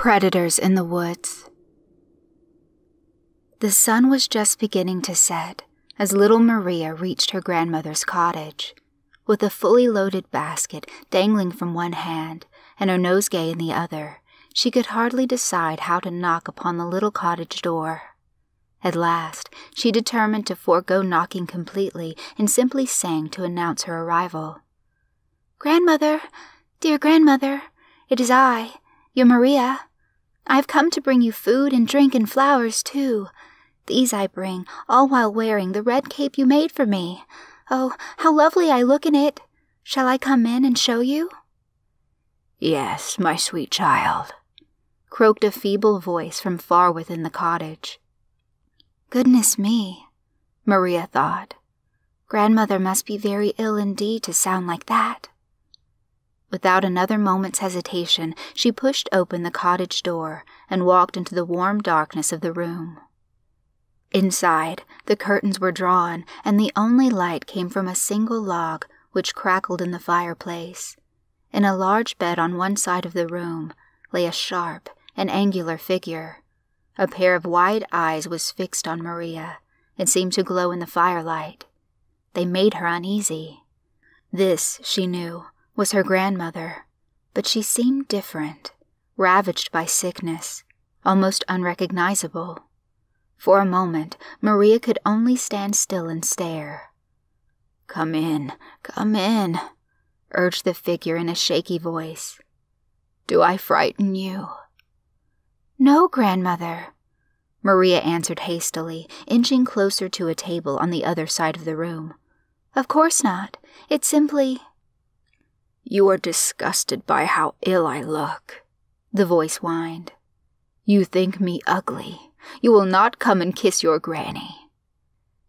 Predators in the Woods. The sun was just beginning to set as little Maria reached her grandmother's cottage, with a fully loaded basket dangling from one hand and her nosegay in the other. She could hardly decide how to knock upon the little cottage door. At last, she determined to forego knocking completely and simply sang to announce her arrival. Grandmother, dear grandmother, it is I, your Maria. I've come to bring you food and drink and flowers, too. These I bring, all while wearing the red cape you made for me. Oh, how lovely I look in it! Shall I come in and show you? Yes, my sweet child, croaked a feeble voice from far within the cottage. Goodness me, Maria thought. Grandmother must be very ill indeed to sound like that. Without another moment's hesitation, she pushed open the cottage door and walked into the warm darkness of the room. Inside, the curtains were drawn, and the only light came from a single log which crackled in the fireplace. In a large bed on one side of the room lay a sharp and angular figure. A pair of wide eyes was fixed on Maria and seemed to glow in the firelight. They made her uneasy. This, she knew, was her grandmother, but she seemed different, ravaged by sickness, almost unrecognizable. For a moment, Maria could only stand still and stare. Come in, come in, urged the figure in a shaky voice. Do I frighten you? No, grandmother, Maria answered hastily, inching closer to a table on the other side of the room. Of course not. It's simply. You are disgusted by how ill I look, the voice whined. You think me ugly. You will not come and kiss your granny.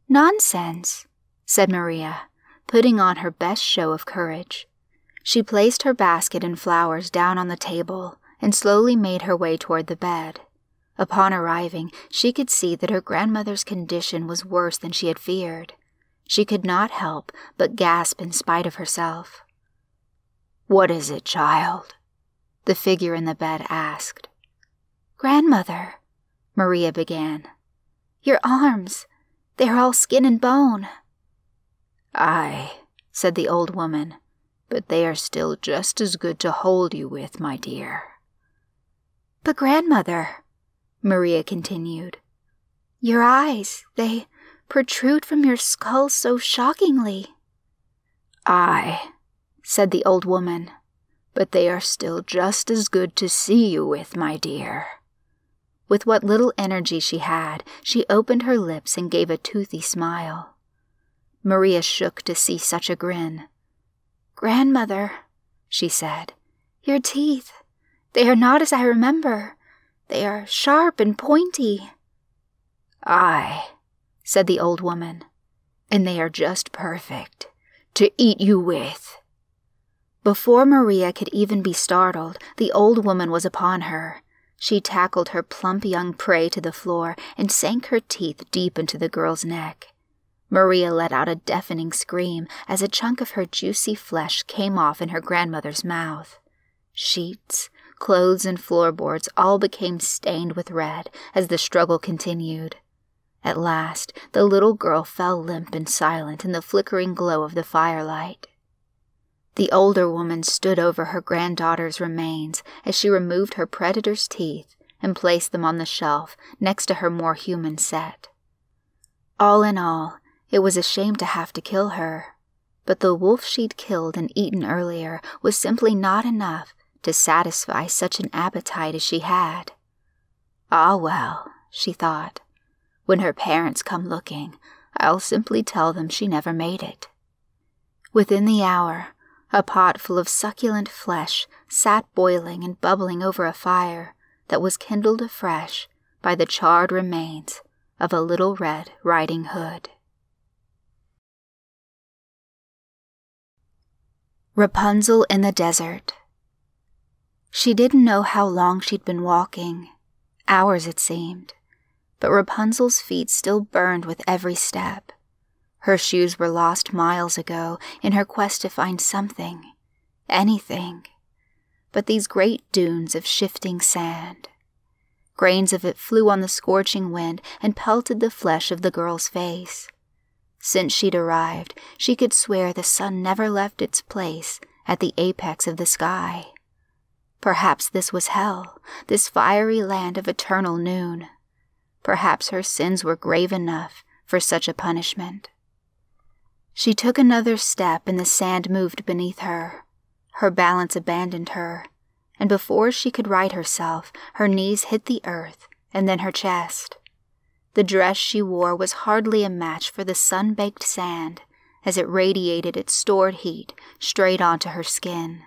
Nonsense, said Maria, putting on her best show of courage. She placed her basket and flowers down on the table and slowly made her way toward the bed. Upon arriving, she could see that her grandmother's condition was worse than she had feared. She could not help but gasp in spite of herself. What is it, child? The figure in the bed asked. Grandmother, Maria began. Your arms, they're all skin and bone. Ay, said the old woman, but they are still just as good to hold you with, my dear. But, grandmother, Maria continued, your eyes, they protrude from your skull so shockingly. Ay, said the old woman, but they are still just as good to see you with, my dear. With what little energy she had, she opened her lips and gave a toothy smile. Maria shook to see such a grin. Grandmother, she said, your teeth, they are not as I remember. They are sharp and pointy. Ay, said the old woman, and they are just perfect to eat you with. Before Maria could even be startled, the old woman was upon her. She tackled her plump young prey to the floor and sank her teeth deep into the girl's neck. Maria let out a deafening scream as a chunk of her juicy flesh came off in her grandmother's mouth. Sheets, clothes, and floorboards all became stained with red as the struggle continued. At last, the little girl fell limp and silent in the flickering glow of the firelight. The older woman stood over her granddaughter's remains as she removed her predator's teeth and placed them on the shelf next to her more human set. All in all, it was a shame to have to kill her, but the wolf she'd killed and eaten earlier was simply not enough to satisfy such an appetite as she had. Ah, well, she thought, when her parents come looking, I'll simply tell them she never made it. Within the hour, a pot full of succulent flesh sat boiling and bubbling over a fire that was kindled afresh by the charred remains of a little red riding hood. Rapunzel in the Desert. She didn't know how long she'd been walking, hours it seemed, but Rapunzel's feet still burned with every step. Her shoes were lost miles ago in her quest to find something, anything, but these great dunes of shifting sand. Grains of it flew on the scorching wind and pelted the flesh of the girl's face. Since she'd arrived, she could swear the sun never left its place at the apex of the sky. Perhaps this was hell, this fiery land of eternal noon. Perhaps her sins were grave enough for such a punishment. She took another step and the sand moved beneath her. Her balance abandoned her, and before she could right herself, her knees hit the earth and then her chest. The dress she wore was hardly a match for the sun baked sand as it radiated its stored heat straight onto her skin.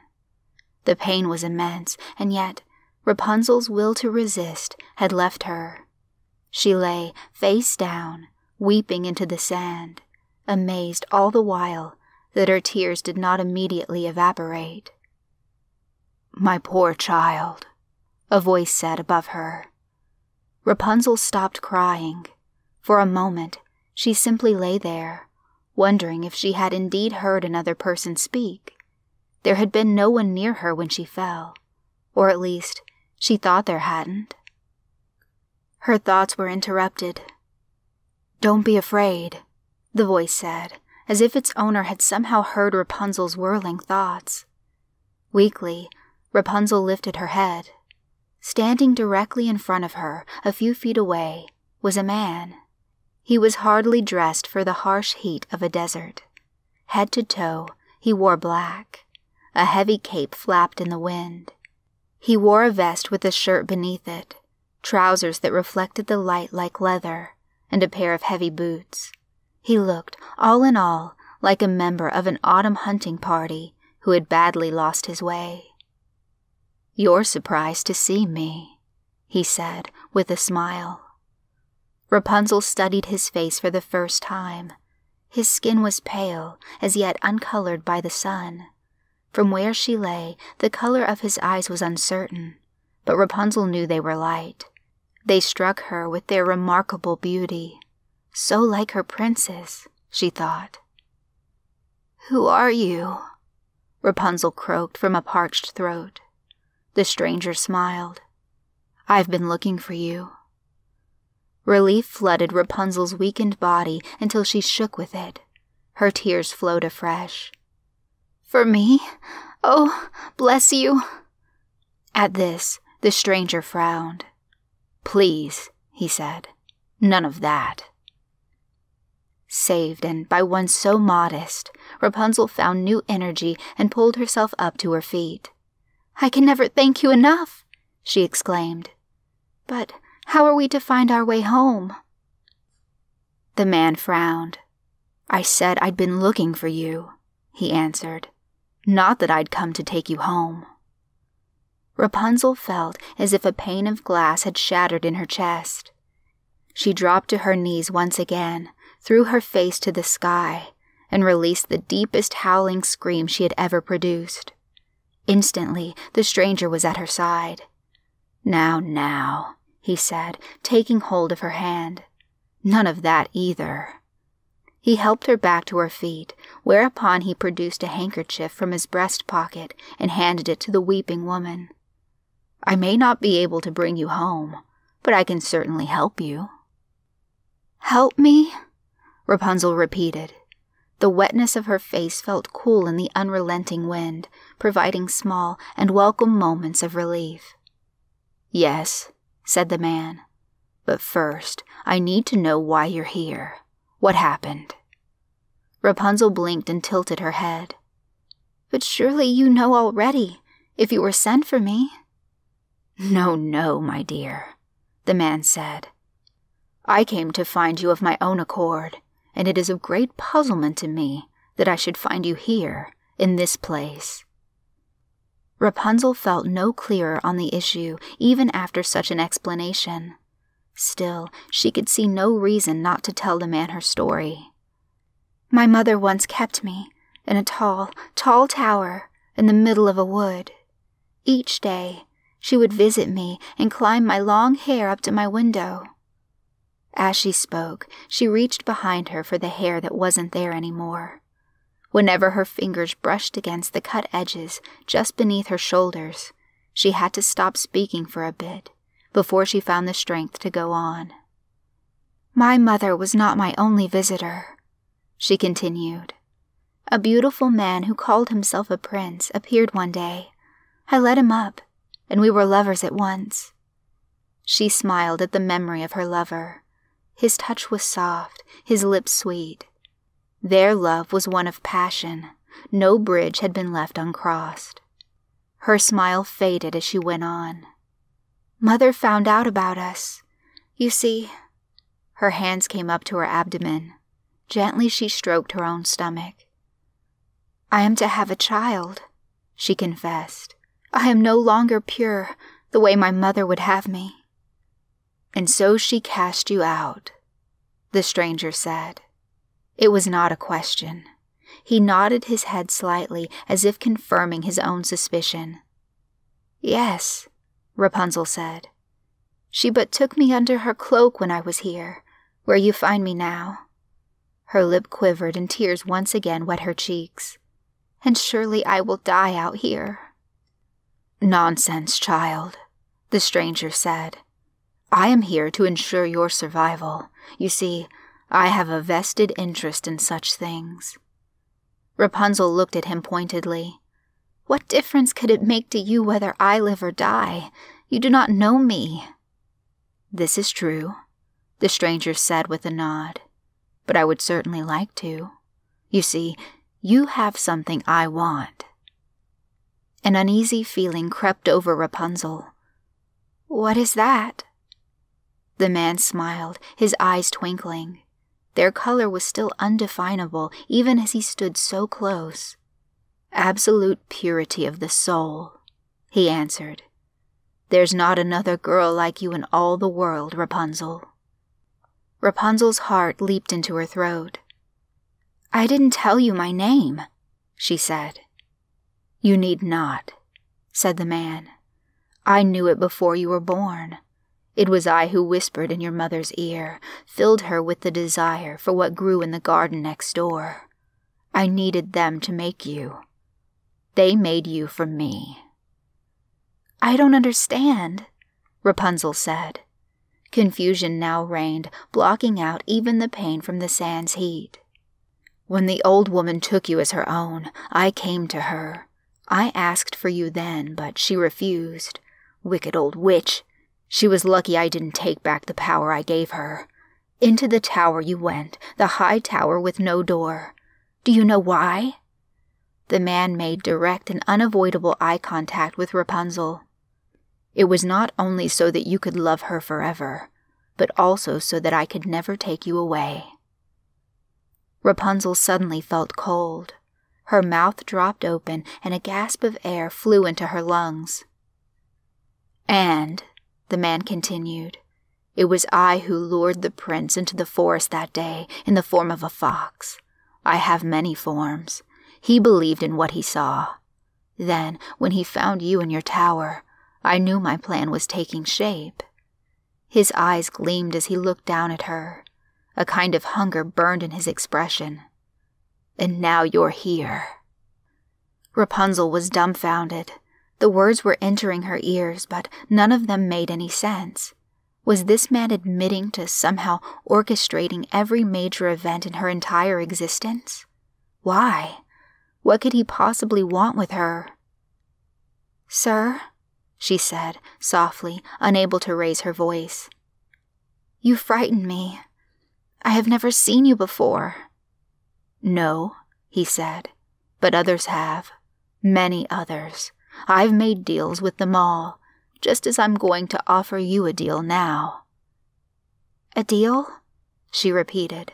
The pain was immense, and yet Rapunzel's will to resist had left her. She lay face down, weeping into the sand, amazed all the while that her tears did not immediately evaporate. My poor child, a voice said above her. Rapunzel stopped crying. For a moment, she simply lay there, wondering if she had indeed heard another person speak. There had been no one near her when she fell, or at least, she thought there hadn't. Her thoughts were interrupted. Don't be afraid, the voice said, as if its owner had somehow heard Rapunzel's whirling thoughts. Weakly, Rapunzel lifted her head. Standing directly in front of her, a few feet away, was a man. He was hardly dressed for the harsh heat of a desert. Head to toe, he wore black. A heavy cape flapped in the wind. He wore a vest with a shirt beneath it, trousers that reflected the light like leather, and a pair of heavy boots. He looked, all in all, like a member of an autumn hunting party who had badly lost his way. You're surprised to see me, he said with a smile. Rapunzel studied his face for the first time. His skin was pale, as yet uncolored by the sun. From where she lay, the color of his eyes was uncertain, but Rapunzel knew they were light. They struck her with their remarkable beauty so like her princess, she thought. Who are you? Rapunzel croaked from a parched throat. The stranger smiled. I've been looking for you. Relief flooded Rapunzel's weakened body until she shook with it. Her tears flowed afresh. For me? Oh, bless you. At this, the stranger frowned. Please, he said, none of that. Saved, and by one so modest, Rapunzel found new energy and pulled herself up to her feet. I can never thank you enough, she exclaimed. But how are we to find our way home? The man frowned. I said I'd been looking for you, he answered. Not that I'd come to take you home. Rapunzel felt as if a pane of glass had shattered in her chest. She dropped to her knees once again, threw her face to the sky, and released the deepest howling scream she had ever produced. Instantly, the stranger was at her side. Now, now, he said, taking hold of her hand. None of that either. He helped her back to her feet, whereupon he produced a handkerchief from his breast pocket and handed it to the weeping woman. I may not be able to bring you home, but I can certainly help you. Help me? Rapunzel repeated. The wetness of her face felt cool in the unrelenting wind, providing small and welcome moments of relief. Yes, said the man, but first I need to know why you're here. What happened? Rapunzel blinked and tilted her head. But surely you know already, if you were sent for me. No, no, my dear, the man said. I came to find you of my own accord, and it is of great puzzlement to me that I should find you here, in this place. Rapunzel felt no clearer on the issue even after such an explanation. Still, she could see no reason not to tell the man her story. My mother once kept me in a tall, tall tower in the middle of a wood. Each day, she would visit me and climb my long hair up to my window. As she spoke, she reached behind her for the hair that wasn't there anymore. Whenever her fingers brushed against the cut edges just beneath her shoulders, she had to stop speaking for a bit before she found the strength to go on. My mother was not my only visitor, she continued. A beautiful man who called himself a prince appeared one day. I let him up, and we were lovers at once. She smiled at the memory of her lover his touch was soft, his lips sweet. Their love was one of passion. No bridge had been left uncrossed. Her smile faded as she went on. Mother found out about us. You see, her hands came up to her abdomen. Gently she stroked her own stomach. I am to have a child, she confessed. I am no longer pure, the way my mother would have me. And so she cast you out, the stranger said. It was not a question. He nodded his head slightly, as if confirming his own suspicion. Yes, Rapunzel said. She but took me under her cloak when I was here, where you find me now. Her lip quivered, and tears once again wet her cheeks. And surely I will die out here. Nonsense, child, the stranger said. I am here to ensure your survival. You see, I have a vested interest in such things. Rapunzel looked at him pointedly. What difference could it make to you whether I live or die? You do not know me. This is true, the stranger said with a nod, but I would certainly like to. You see, you have something I want. An uneasy feeling crept over Rapunzel. What is that? The man smiled, his eyes twinkling. Their color was still undefinable, even as he stood so close. Absolute purity of the soul, he answered. There's not another girl like you in all the world, Rapunzel. Rapunzel's heart leaped into her throat. I didn't tell you my name, she said. You need not, said the man. I knew it before you were born. It was I who whispered in your mother's ear, filled her with the desire for what grew in the garden next door. I needed them to make you. They made you for me. I don't understand, Rapunzel said. Confusion now reigned, blocking out even the pain from the sand's heat. When the old woman took you as her own, I came to her. I asked for you then, but she refused. Wicked old witch, she was lucky I didn't take back the power I gave her. Into the tower you went, the high tower with no door. Do you know why? The man made direct and unavoidable eye contact with Rapunzel. It was not only so that you could love her forever, but also so that I could never take you away. Rapunzel suddenly felt cold. Her mouth dropped open, and a gasp of air flew into her lungs. And the man continued. It was I who lured the prince into the forest that day in the form of a fox. I have many forms. He believed in what he saw. Then, when he found you in your tower, I knew my plan was taking shape. His eyes gleamed as he looked down at her. A kind of hunger burned in his expression. And now you're here. Rapunzel was dumbfounded. The words were entering her ears, but none of them made any sense. Was this man admitting to somehow orchestrating every major event in her entire existence? Why? What could he possibly want with her? Sir, she said, softly, unable to raise her voice. You frighten me. I have never seen you before. No, he said, but others have. Many others. I've made deals with them all, just as I'm going to offer you a deal now. A deal? she repeated.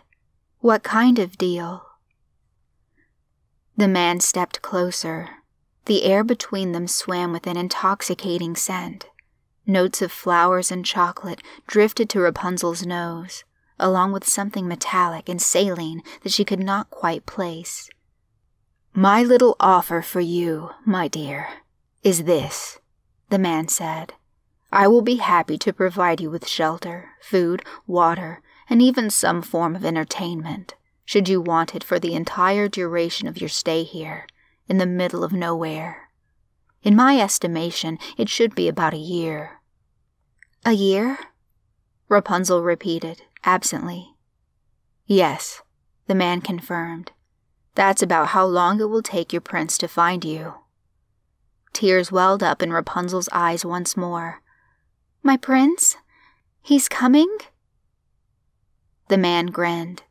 What kind of deal? The man stepped closer. The air between them swam with an intoxicating scent. Notes of flowers and chocolate drifted to Rapunzel's nose, along with something metallic and saline that she could not quite place. My little offer for you, my dear, is this, the man said. I will be happy to provide you with shelter, food, water, and even some form of entertainment, should you want it for the entire duration of your stay here, in the middle of nowhere. In my estimation, it should be about a year. A year? Rapunzel repeated, absently. Yes, the man confirmed. That's about how long it will take your prince to find you. Tears welled up in Rapunzel's eyes once more. My prince? He's coming? The man grinned.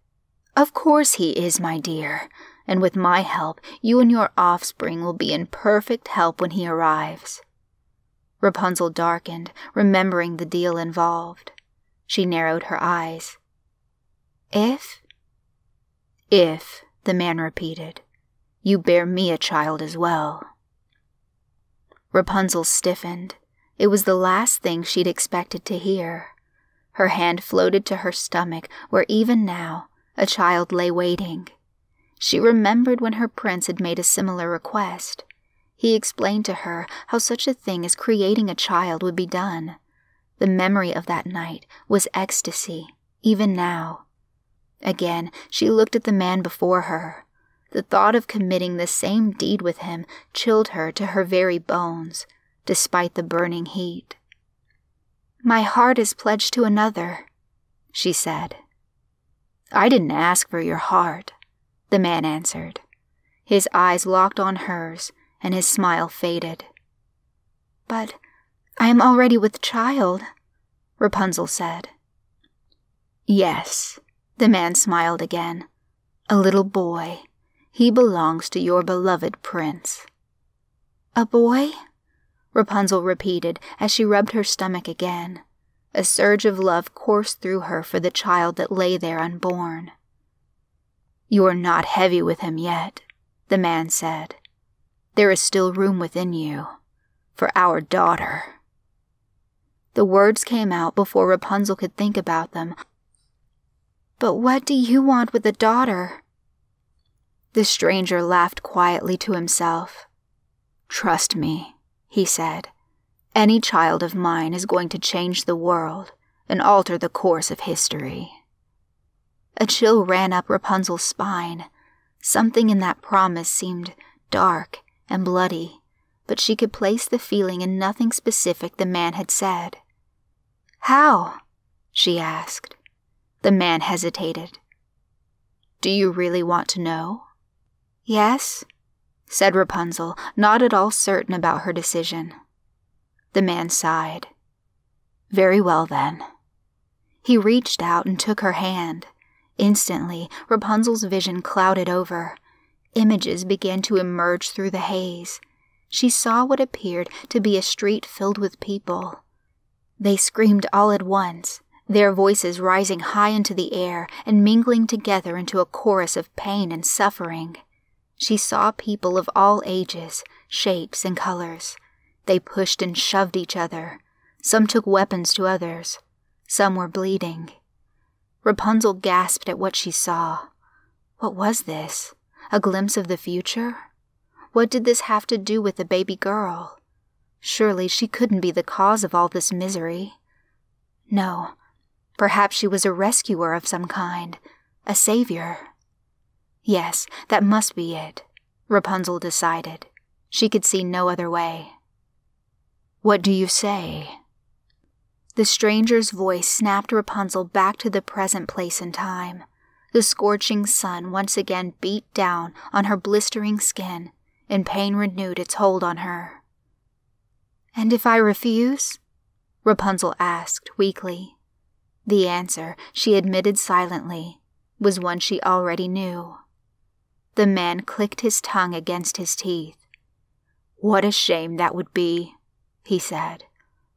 Of course he is, my dear, and with my help, you and your offspring will be in perfect help when he arrives. Rapunzel darkened, remembering the deal involved. She narrowed her eyes. If? If, the man repeated, you bear me a child as well. Rapunzel stiffened. It was the last thing she'd expected to hear. Her hand floated to her stomach, where even now a child lay waiting. She remembered when her prince had made a similar request. He explained to her how such a thing as creating a child would be done. The memory of that night was ecstasy, even now. Again, she looked at the man before her. The thought of committing the same deed with him chilled her to her very bones, despite the burning heat. My heart is pledged to another, she said. I didn't ask for your heart, the man answered. His eyes locked on hers, and his smile faded. But I am already with child, Rapunzel said. Yes, the man smiled again. A little boy. He belongs to your beloved prince. A boy? Rapunzel repeated as she rubbed her stomach again. A surge of love coursed through her for the child that lay there unborn. You are not heavy with him yet, the man said. There is still room within you for our daughter. The words came out before Rapunzel could think about them. But what do you want with a daughter? The stranger laughed quietly to himself. Trust me, he said. Any child of mine is going to change the world and alter the course of history. A chill ran up Rapunzel's spine. Something in that promise seemed dark and bloody, but she could place the feeling in nothing specific the man had said. How? she asked. The man hesitated. Do you really want to know? Yes, said Rapunzel, not at all certain about her decision. The man sighed. Very well, then. He reached out and took her hand. Instantly, Rapunzel's vision clouded over. Images began to emerge through the haze. She saw what appeared to be a street filled with people. They screamed all at once, their voices rising high into the air and mingling together into a chorus of pain and suffering. She saw people of all ages, shapes, and colors. They pushed and shoved each other. Some took weapons to others. Some were bleeding. Rapunzel gasped at what she saw. What was this? A glimpse of the future? What did this have to do with the baby girl? Surely she couldn't be the cause of all this misery. No, perhaps she was a rescuer of some kind, a savior. Yes, that must be it, Rapunzel decided. She could see no other way. What do you say? The stranger's voice snapped Rapunzel back to the present place and time. The scorching sun once again beat down on her blistering skin, and pain renewed its hold on her. And if I refuse? Rapunzel asked weakly. The answer, she admitted silently, was one she already knew. The man clicked his tongue against his teeth. What a shame that would be, he said.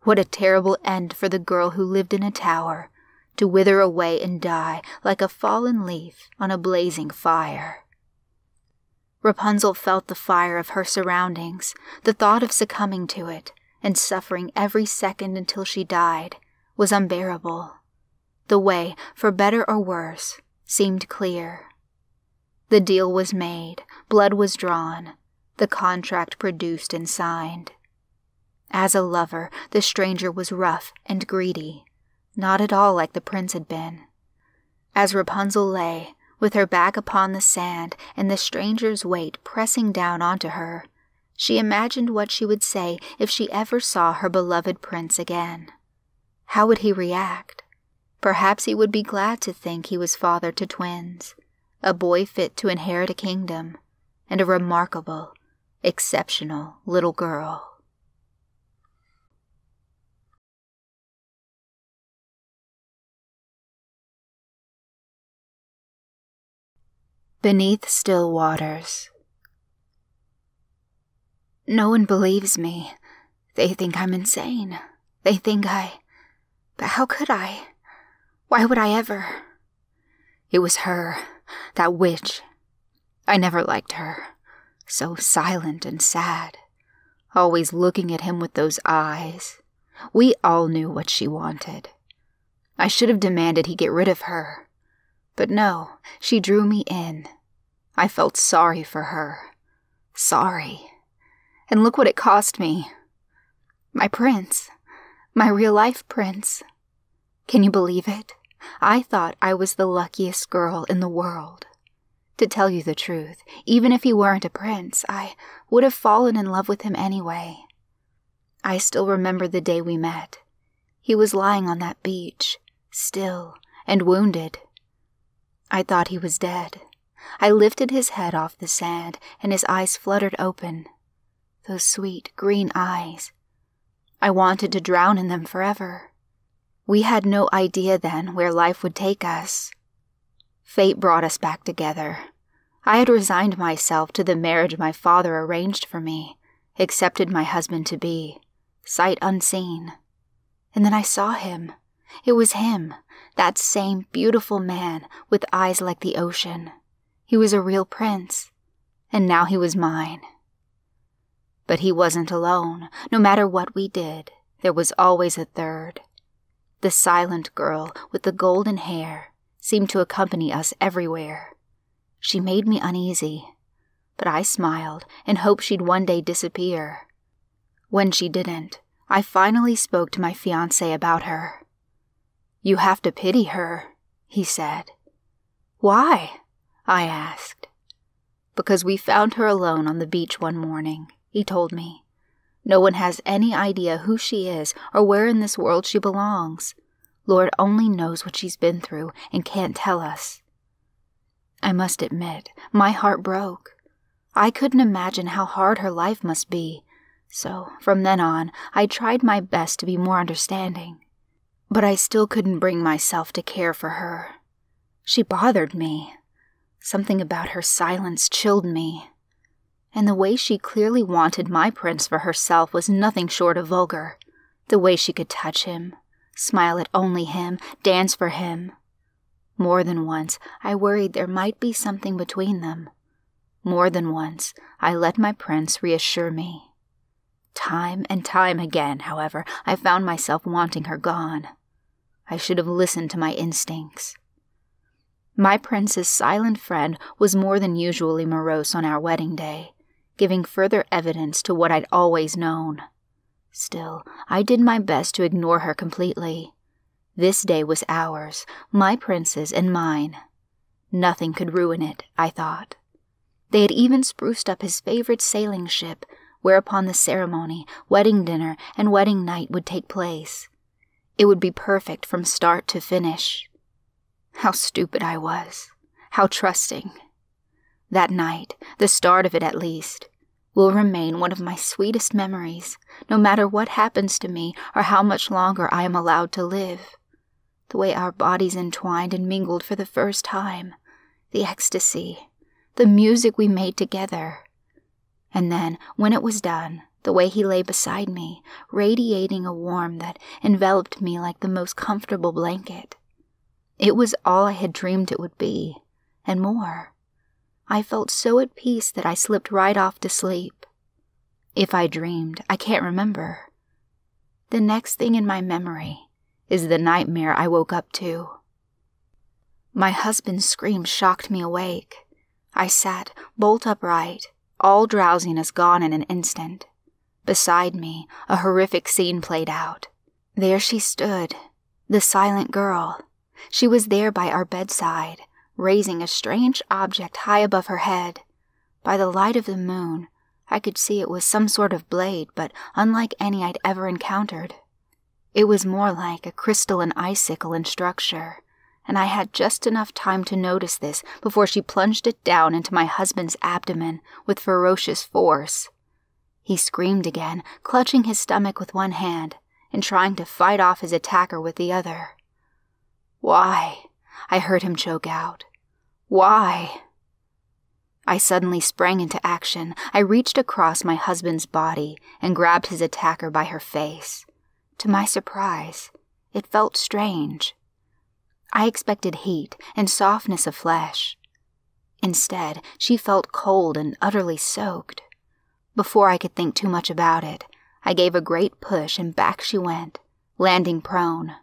What a terrible end for the girl who lived in a tower, to wither away and die like a fallen leaf on a blazing fire. Rapunzel felt the fire of her surroundings, the thought of succumbing to it, and suffering every second until she died, was unbearable. The way, for better or worse, seemed clear. The deal was made, blood was drawn, the contract produced and signed. As a lover, the stranger was rough and greedy, not at all like the prince had been. As Rapunzel lay, with her back upon the sand and the stranger's weight pressing down onto her, she imagined what she would say if she ever saw her beloved prince again. How would he react? Perhaps he would be glad to think he was father to twins a boy fit to inherit a kingdom, and a remarkable, exceptional little girl. Beneath Still Waters. No one believes me. They think I'm insane. They think I. But how could I? Why would I ever? It was her, that witch. I never liked her. So silent and sad, always looking at him with those eyes. We all knew what she wanted. I should have demanded he get rid of her. But no, she drew me in. I felt sorry for her. Sorry. And look what it cost me. My prince. My real life prince. Can you believe it? I thought I was the luckiest girl in the world. To tell you the truth, even if he weren't a prince, I would have fallen in love with him anyway. I still remember the day we met. He was lying on that beach, still and wounded. I thought he was dead. I lifted his head off the sand, and his eyes fluttered open. Those sweet green eyes. I wanted to drown in them forever. We had no idea then where life would take us. Fate brought us back together. I had resigned myself to the marriage my father arranged for me, accepted my husband to be, sight unseen. And then I saw him. It was him, that same beautiful man with eyes like the ocean. He was a real prince, and now he was mine. But he wasn't alone. No matter what we did, there was always a third. The silent girl with the golden hair seemed to accompany us everywhere. She made me uneasy, but I smiled and hoped she'd one day disappear. When she didn't, I finally spoke to my fiance about her. You have to pity her, he said. Why? I asked. Because we found her alone on the beach one morning, he told me. No one has any idea who she is or where in this world she belongs. Lord only knows what she's been through and can't tell us. I must admit, my heart broke. I couldn't imagine how hard her life must be, so from then on, I tried my best to be more understanding. But I still couldn't bring myself to care for her. She bothered me. Something about her silence chilled me and the way she clearly wanted my prince for herself was nothing short of vulgar. The way she could touch him, smile at only him, dance for him. More than once, I worried there might be something between them. More than once, I let my prince reassure me. Time and time again, however, I found myself wanting her gone. I should have listened to my instincts. My prince's silent friend was more than usually morose on our wedding day, giving further evidence to what I'd always known. Still, I did my best to ignore her completely. This day was ours, my prince's and mine. Nothing could ruin it, I thought. They had even spruced up his favorite sailing ship, whereupon the ceremony, wedding dinner, and wedding night would take place. It would be perfect from start to finish. How stupid I was. How trusting. That night, the start of it at least, will remain one of my sweetest memories, no matter what happens to me or how much longer I am allowed to live. The way our bodies entwined and mingled for the first time, the ecstasy, the music we made together. And then, when it was done, the way he lay beside me, radiating a warmth that enveloped me like the most comfortable blanket. It was all I had dreamed it would be, and more. I felt so at peace that I slipped right off to sleep. If I dreamed, I can't remember. The next thing in my memory is the nightmare I woke up to. My husband's scream shocked me awake. I sat bolt upright, all drowsiness gone in an instant. Beside me, a horrific scene played out. There she stood, the silent girl. She was there by our bedside, raising a strange object high above her head. By the light of the moon, I could see it was some sort of blade, but unlike any I'd ever encountered. It was more like a crystalline icicle in structure, and I had just enough time to notice this before she plunged it down into my husband's abdomen with ferocious force. He screamed again, clutching his stomach with one hand and trying to fight off his attacker with the other. Why? I heard him choke out. Why? I suddenly sprang into action. I reached across my husband's body and grabbed his attacker by her face. To my surprise, it felt strange. I expected heat and softness of flesh. Instead, she felt cold and utterly soaked. Before I could think too much about it, I gave a great push and back she went, landing prone.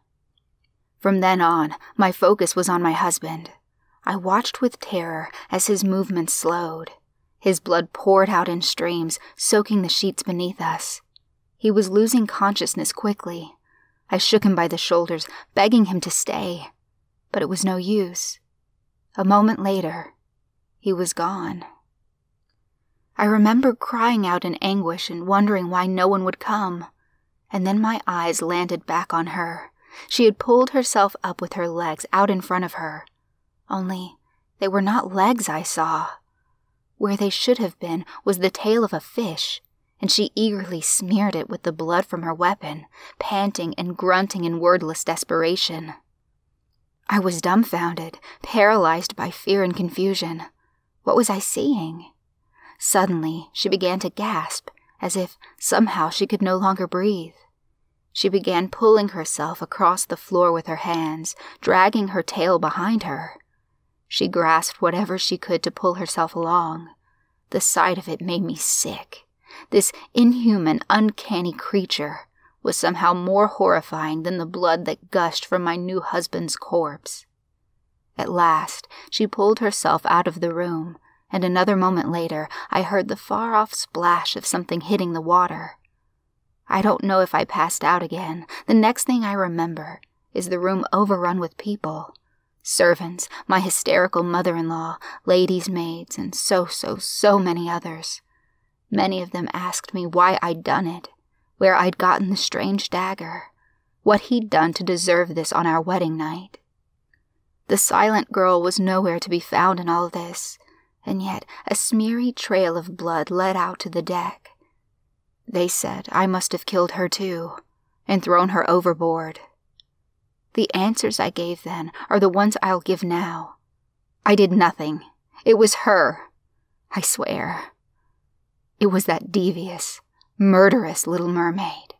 From then on, my focus was on my husband. I watched with terror as his movements slowed. His blood poured out in streams, soaking the sheets beneath us. He was losing consciousness quickly. I shook him by the shoulders, begging him to stay. But it was no use. A moment later, he was gone. I remember crying out in anguish and wondering why no one would come. And then my eyes landed back on her. She had pulled herself up with her legs out in front of her. Only they were not legs I saw. Where they should have been was the tail of a fish, and she eagerly smeared it with the blood from her weapon, panting and grunting in wordless desperation. I was dumbfounded, paralyzed by fear and confusion. What was I seeing? Suddenly, she began to gasp, as if somehow she could no longer breathe. She began pulling herself across the floor with her hands, dragging her tail behind her. She grasped whatever she could to pull herself along. The sight of it made me sick. This inhuman, uncanny creature was somehow more horrifying than the blood that gushed from my new husband's corpse. At last, she pulled herself out of the room, and another moment later, I heard the far off splash of something hitting the water. I don't know if I passed out again. The next thing I remember is the room overrun with people servants, my hysterical mother in law, ladies' maids, and so, so, so many others. Many of them asked me why I'd done it, where I'd gotten the strange dagger, what he'd done to deserve this on our wedding night. The silent girl was nowhere to be found in all this, and yet a smeary trail of blood led out to the deck. They said I must have killed her too, and thrown her overboard. The answers I gave then are the ones I'll give now. I did nothing. It was her. I swear. It was that devious, murderous little mermaid.